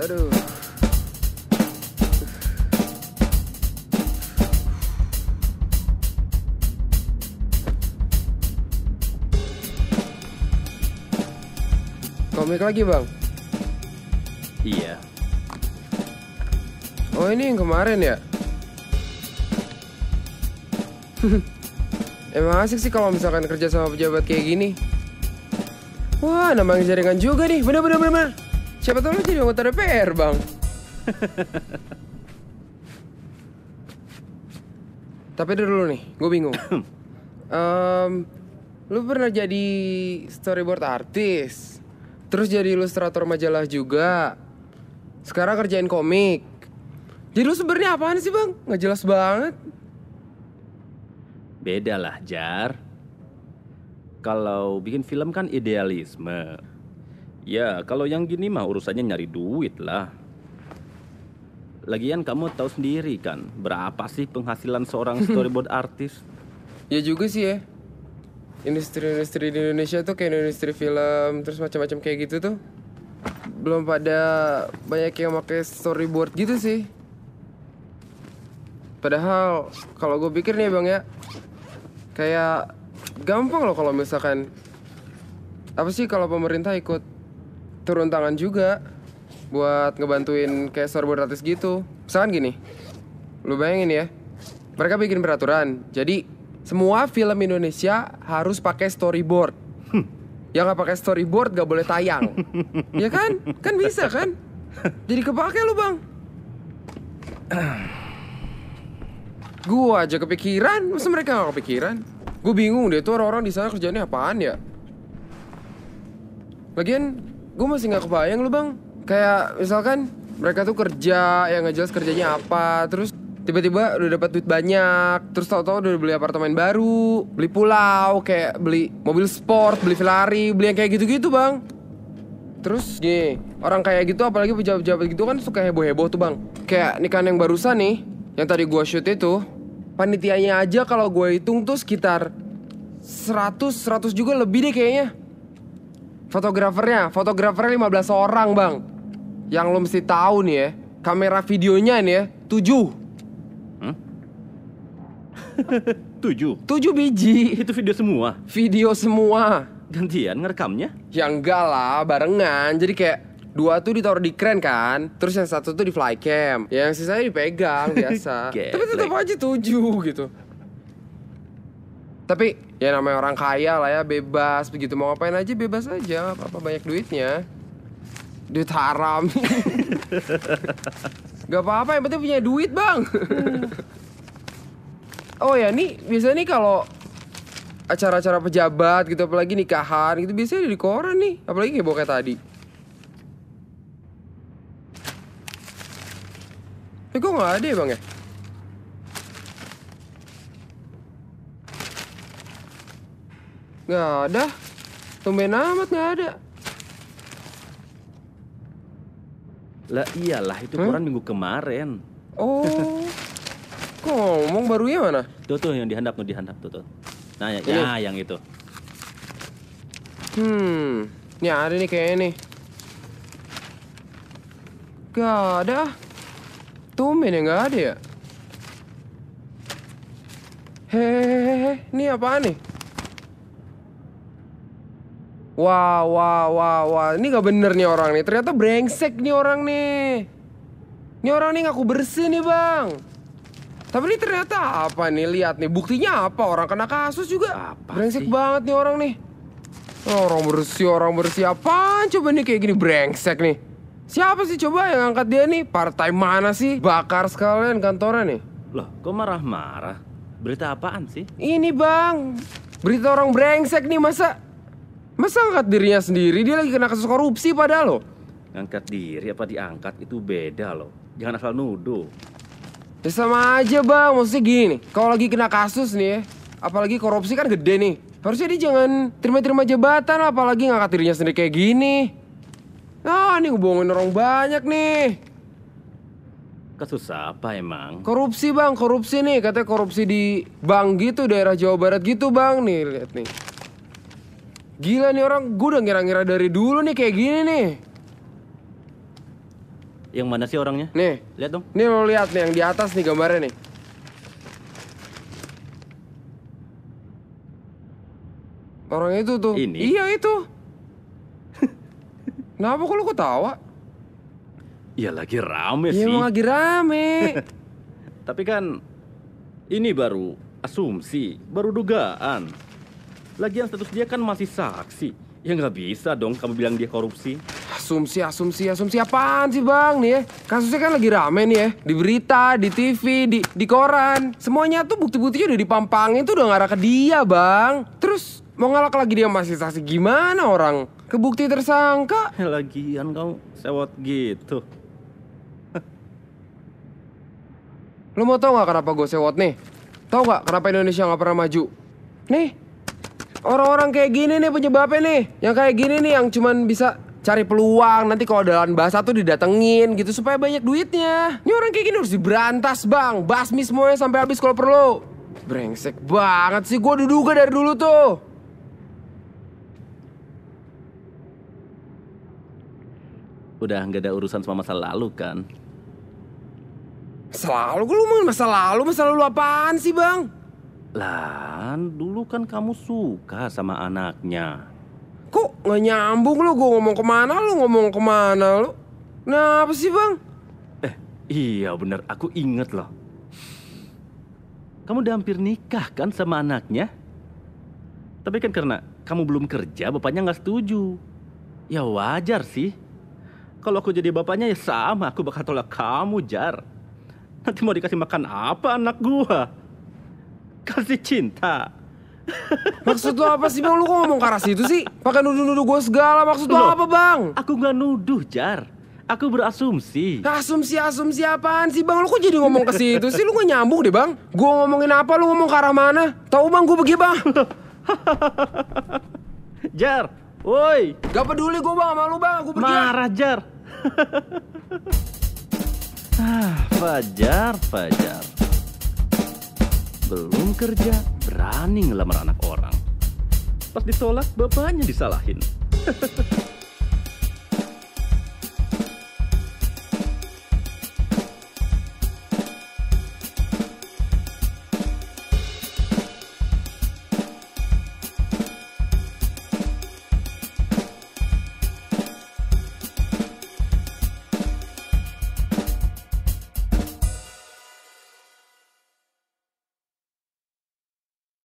aduh komik lagi bang iya oh ini yang kemarin ya Emang asik sih kalau misalkan kerja sama pejabat kayak gini. Wah, nambah jaringan juga nih. Bener bener bener. bener. Siapa tahu lo jadi anggota DPR, Bang. Tapi dulu nih, gue bingung. um, lu pernah jadi storyboard artis, terus jadi ilustrator majalah juga. Sekarang kerjain komik. Jadi lu sebenarnya apaan sih bang? Nggak jelas banget. Beda lah Jar. Kalau bikin film kan idealisme. Ya, kalau yang gini mah urusannya nyari duit lah. Lagian kamu tahu sendiri kan, berapa sih penghasilan seorang storyboard artis? Ya juga sih ya. Industri-industri di Indonesia tuh kayak industri film, terus macam-macam kayak gitu tuh. Belum pada banyak yang pakai storyboard gitu sih. Padahal kalau gue pikir nih bang ya, kayak gampang loh kalau misalkan apa sih kalau pemerintah ikut turun tangan juga buat ngebantuin kayak gratis gitu. Misalkan gini, lu bayangin ya, mereka bikin peraturan. Jadi semua film Indonesia harus pakai storyboard. Hmm. Yang nggak pakai storyboard gak boleh tayang. ya kan? Kan bisa kan? Jadi kepake lu bang. Gua aja kepikiran, masa mereka gak kepikiran? Gue bingung deh, tuh orang-orang di sana kerjanya apaan ya? Lagian gue masih nggak kebayang lu bang kayak misalkan mereka tuh kerja yang nggak jelas kerjanya apa terus tiba-tiba udah dapat duit banyak terus tau-tau udah beli apartemen baru beli pulau kayak beli mobil sport beli Ferrari beli yang kayak gitu-gitu bang terus gini orang kayak gitu apalagi pejabat-pejabat gitu kan suka heboh-heboh tuh bang kayak nikahan yang barusan nih yang tadi gua shoot itu panitianya aja kalau gue hitung tuh sekitar 100 100 juga lebih deh kayaknya Fotografernya, fotografernya 15 orang bang Yang lo mesti tahu nih ya Kamera videonya ini ya, tujuh, hmm? 7? 7 biji Itu video semua? Video semua Gantian ngerekamnya? Ya enggak lah, barengan Jadi kayak dua tuh ditaruh di kren kan terus yang satu tuh di flycam yang sisanya dipegang biasa tapi tetap aja tujuh gitu tapi ya namanya orang kaya lah ya bebas begitu mau ngapain aja bebas aja apa apa banyak duitnya duit haram Gak apa-apa yang penting punya duit bang hmm. oh ya nih biasanya nih kalau acara-acara pejabat gitu apalagi nikahan gitu biasanya di koran nih apalagi kayak kayak tadi Eh kok gak ada ya bang ya? Gak ada. Tumben amat gak ada. Lah iyalah itu koran minggu kemarin. Oh. Kok ngomong barunya mana? Tuh tuh yang dihandap tuh dihandap tuh tuh. Nah, ya, ya yang itu. Hmm. Ini ada nih kayaknya nih. Gak ada. Tumben yang gak ada ya? Hehehe, ini apaan nih? Wah, wah, wah, wah. Ini gak bener nih orang nih. Ternyata brengsek nih orang nih. Ini orang nih ngaku bersih nih bang. Tapi ini ternyata apa nih? Lihat nih. Buktinya apa? Orang kena kasus juga. Apa brengsek sih? banget nih orang nih. Orang bersih, orang bersih. Apaan coba nih kayak gini brengsek nih. Siapa sih coba yang angkat dia nih? Partai mana sih? Bakar sekalian kantornya nih. Loh, kok marah-marah? Berita apaan sih? Ini bang, berita orang brengsek nih masa Masa angkat dirinya sendiri, dia lagi kena kasus korupsi padahal lo angkat diri apa diangkat itu beda loh. Jangan asal nuduh. Ya sama aja bang, maksudnya gini Kalau lagi kena kasus nih ya, apalagi korupsi kan gede nih. Harusnya dia jangan terima-terima jabatan apalagi ngangkat dirinya sendiri kayak gini. Nah, ini ngebohongin orang banyak nih. Kasus apa emang? Korupsi bang, korupsi nih. Katanya korupsi di bank gitu, daerah Jawa Barat gitu bang. Nih, lihat nih. Gila nih orang, gue udah ngira-ngira dari dulu nih kayak gini nih. Yang mana sih orangnya? Nih. Lihat dong. Nih lo lihat nih yang di atas nih gambarnya nih. Orang itu tuh. Ini? Iya itu. Kenapa kok lu ketawa? Ya lagi rame ya, sih. Iya lagi rame. Tapi kan ini baru asumsi, baru dugaan. Lagian status dia kan masih saksi. Ya nggak bisa dong kamu bilang dia korupsi. Asumsi, asumsi, asumsi apaan sih bang nih ya? Kasusnya kan lagi rame nih ya. Di berita, di TV, di, di koran. Semuanya tuh bukti-buktinya udah dipampangin tuh udah ngarah ke dia bang. Terus mau ngalak lagi dia masih saksi gimana orang? ke bukti tersangka. Eh, lagian kamu sewot gitu. Lo mau tau gak kenapa gue sewot nih? Tau gak kenapa Indonesia gak pernah maju? Nih, orang-orang kayak gini nih penyebabnya nih yang kayak gini nih yang cuman bisa cari peluang nanti kalau dalam bahasa tuh didatengin gitu supaya banyak duitnya ini orang kayak gini harus diberantas bang basmi semuanya sampai habis kalau perlu brengsek banget sih gue duduga dari dulu tuh udah nggak ada urusan sama masa lalu kan Selalu gue lu masa lalu, masa lalu apaan sih bang? Lan, dulu kan kamu suka sama anaknya. Kok nggak nyambung lu? Gue ngomong kemana lu? Ngomong kemana lu? Nah, apa sih bang? Eh, iya bener. Aku inget loh. Kamu udah hampir nikah kan sama anaknya? Tapi kan karena kamu belum kerja, bapaknya nggak setuju. Ya wajar sih. Kalau aku jadi bapaknya ya sama, aku bakal tolak kamu, Jar. Nanti mau dikasih makan apa anak gua? kasih cinta. Maksud lo apa sih bang? Lu kok ngomong karas itu sih? Pakai nuduh-nuduh gue segala. Maksud lo, apa bang? Aku nggak nuduh Jar. Aku berasumsi. Asumsi-asumsi apaan sih bang? Lu kok jadi ngomong ke situ sih? Lu gak nyambung deh bang. Gue ngomongin apa? Lu ngomong ke arah mana? Tahu bang? Gue pergi bang. Jar, woi. Gak peduli gue bang sama lu bang. Gue pergi. Marah Jar. ah, Fajar, Fajar. Belum kerja, berani ngelamar anak orang. Pas ditolak, bapaknya disalahin.